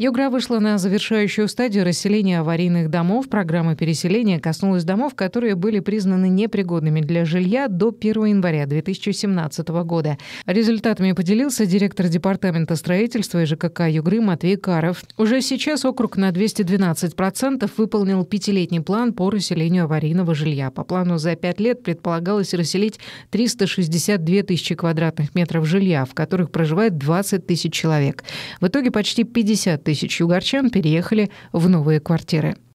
Югра вышла на завершающую стадию расселения аварийных домов. Программа переселения коснулась домов, которые были признаны непригодными для жилья до 1 января 2017 года. Результатами поделился директор Департамента строительства и ЖКК Югры Матвей Каров. Уже сейчас округ на 212% выполнил пятилетний план по расселению аварийного жилья. По плану за пять лет предполагалось расселить 362 тысячи квадратных метров жилья, в которых проживает 20 тысяч человек. В итоге почти 50 тысяч югорчан переехали в новые квартиры.